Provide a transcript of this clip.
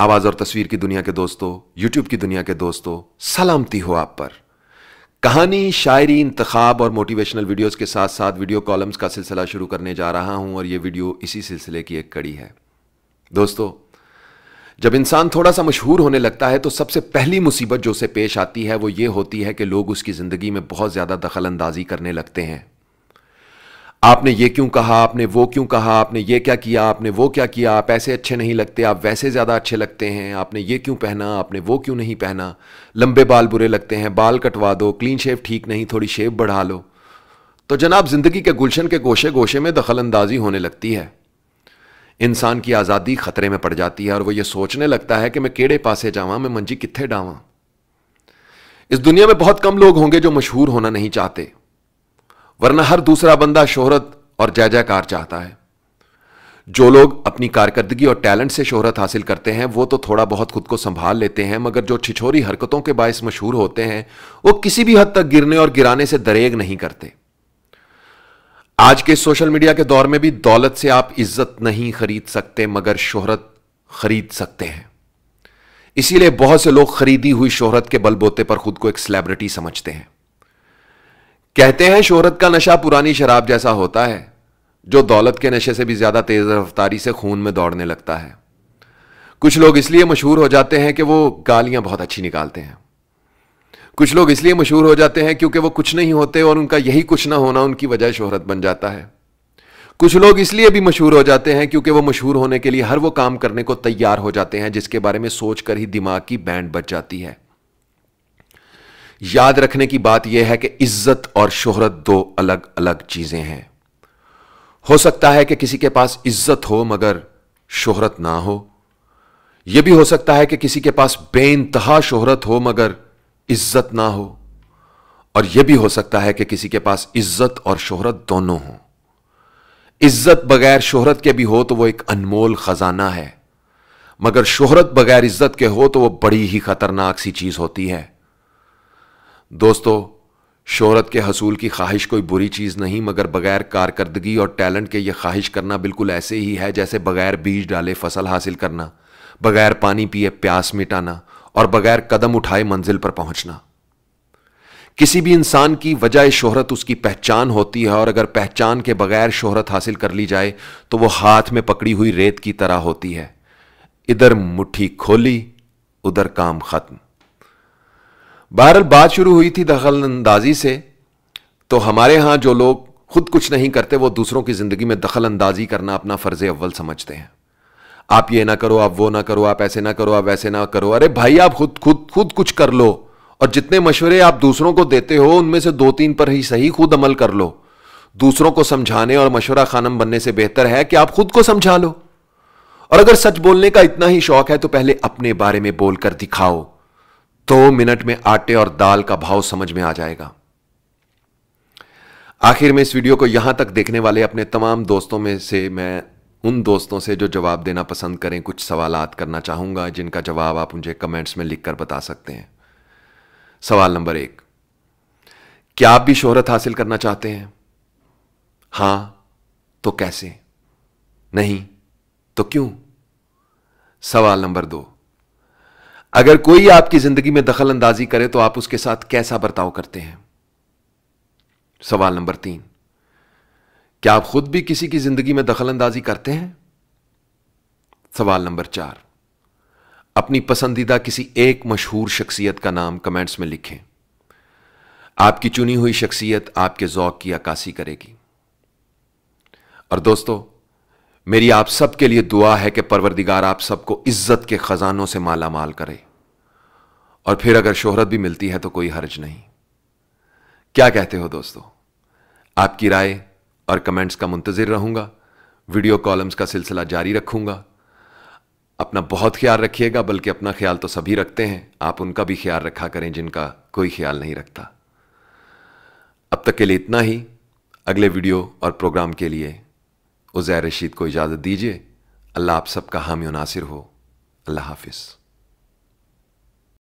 आवाज और तस्वीर की दुनिया के दोस्तों यूट्यूब की दुनिया के दोस्तों सलामती हो आप पर कहानी शायरी इंतखाब और मोटिवेशनल वीडियोस के साथ साथ वीडियो कॉलम्स का सिलसिला शुरू करने जा रहा हूं और ये वीडियो इसी सिलसिले की एक कड़ी है दोस्तों जब इंसान थोड़ा सा मशहूर होने लगता है तो सबसे पहली मुसीबत जो उसे पेश आती है वो ये होती है कि लोग उसकी ज़िंदगी में बहुत ज़्यादा दखल अंदाजी करने लगते हैं आपने ये क्यों कहा आपने वो क्यों कहा आपने ये क्या किया आपने वो क्या किया आप ऐसे अच्छे नहीं लगते आप वैसे ज़्यादा अच्छे लगते हैं आपने ये क्यों पहना आपने वो क्यों नहीं पहना लंबे बाल बुरे लगते हैं बाल कटवा दो क्लीन शेव ठीक नहीं थोड़ी शेव बढ़ा लो तो जनाब ज़िंदगी के गुलशन के गोशे गोशे में दखल अंदाजी होने लगती है इंसान की आज़ादी खतरे में पड़ जाती है और वह यह सोचने लगता है कि मैं केड़े पासे जावा मैं मंजी कितने डावा इस दुनिया में बहुत कम लोग होंगे जो मशहूर होना नहीं चाहते वरना हर दूसरा बंदा शोहरत और जय जयकार चाहता है जो लोग अपनी कारकर्दगी और टैलेंट से शोहरत हासिल करते हैं वो तो थोड़ा बहुत खुद को संभाल लेते हैं मगर जो छिछोरी हरकतों के बायस मशहूर होते हैं वो किसी भी हद तक गिरने और गिराने से दरेग नहीं करते आज के सोशल मीडिया के दौर में भी दौलत से आप इज्जत नहीं खरीद सकते मगर शोहरत खरीद सकते हैं इसीलिए बहुत से लोग खरीदी हुई शोहरत के बलबोते पर खुद को एक सेलिब्रिटी समझते हैं कहते हैं शोहरत का नशा पुरानी शराब जैसा होता है जो दौलत के नशे से भी ज्यादा तेज रफ्तारी से खून में दौड़ने लगता है कुछ लोग इसलिए मशहूर हो जाते हैं कि वो गालियां बहुत अच्छी निकालते हैं कुछ लोग इसलिए मशहूर हो जाते हैं क्योंकि वो कुछ नहीं होते और उनका यही कुछ ना होना उनकी वजह शोहरत बन जाता है कुछ लोग इसलिए भी मशहूर हो जाते हैं क्योंकि वो मशहूर होने के लिए हर वो काम करने को तैयार हो जाते हैं जिसके बारे में सोचकर ही दिमाग की बैंड बच जाती है याद रखने की बात यह है कि इज्जत और शोहरत दो अलग अलग चीजें हैं हो सकता है कि किसी के पास इज्जत हो मगर शोहरत ना हो यह भी हो सकता है कि किसी के पास इंतहा शोहरत हो मगर इज्जत ना हो और यह भी हो सकता है कि किसी के पास इज्जत और शोहरत दोनों हो इज्जत बगैर शोहरत के भी हो तो वो एक अनमोल खजाना है मगर शोहरत बगैर इज्जत के हो तो वो बड़ी ही खतरनाक सी चीज होती है दोस्तों शोहरत के हसूल की ख्वाहिश कोई बुरी चीज़ नहीं मगर बगैर कारकर्दगी और टैलेंट के ये ख्वाहिश करना बिल्कुल ऐसे ही है जैसे बगैर बीज डाले फसल हासिल करना बगैर पानी पिए प्यास मिटाना और बगैर कदम उठाए मंजिल पर पहुंचना किसी भी इंसान की वजह शोहरत उसकी पहचान होती है और अगर पहचान के बगैर शोहरत हासिल कर ली जाए तो वो हाथ में पकड़ी हुई रेत की तरह होती है इधर मुट्ठी खोली उधर काम खत्म बहरहाल बात शुरू हुई थी दखल अंदाजी से तो हमारे यहां जो लोग खुद कुछ नहीं करते वो दूसरों की ज़िंदगी में दखल अंदाजी करना अपना फ़र्ज़ अव्वल समझते हैं आप ये ना करो आप वो ना करो आप ऐसे ना करो आप ऐसे ना करो अरे भाई आप खुद खुद खुद कुछ कर लो और जितने मशवरे आप दूसरों को देते हो उनमें से दो तीन पर ही सही खुद अमल कर लो दूसरों को समझाने और मशवरा खानम बनने से बेहतर है कि आप खुद को समझा लो और अगर सच बोलने का इतना ही शौक है तो पहले अपने बारे में बोलकर दिखाओ दो मिनट में आटे और दाल का भाव समझ में आ जाएगा आखिर में इस वीडियो को यहां तक देखने वाले अपने तमाम दोस्तों में से मैं उन दोस्तों से जो जवाब देना पसंद करें कुछ सवाल करना चाहूंगा जिनका जवाब आप मुझे कमेंट्स में लिखकर बता सकते हैं सवाल नंबर एक क्या आप भी शोहरत हासिल करना चाहते हैं हां तो कैसे नहीं तो क्यों सवाल नंबर दो अगर कोई आपकी जिंदगी में दखल अंदाजी करे तो आप उसके साथ कैसा बर्ताव करते हैं सवाल नंबर तीन क्या आप खुद भी किसी की जिंदगी में दखल अंदाजी करते हैं सवाल नंबर चार अपनी पसंदीदा किसी एक मशहूर शख्सियत का नाम कमेंट्स में लिखें आपकी चुनी हुई शख्सियत आपके जौक की अक्कासी करेगी और दोस्तों मेरी आप सबके लिए दुआ है कि परवरदिगार आप सबको इज्जत के खजानों से माला माल करे और फिर अगर शोहरत भी मिलती है तो कोई हर्ज नहीं क्या कहते हो दोस्तों आपकी राय और कमेंट्स का मुंतज़र रहूंगा वीडियो कॉलम्स का सिलसिला जारी रखूंगा अपना बहुत ख्याल रखिएगा बल्कि अपना ख्याल तो सभी रखते हैं आप उनका भी ख्याल रखा करें जिनका कोई ख्याल नहीं रखता अब तक के लिए इतना ही अगले वीडियो और प्रोग्राम के लिए उज़ैर रशीद को इजाज़त दीजिए अल्लाह आप सबका हामी नासिर हो अल्लाह हाफिज़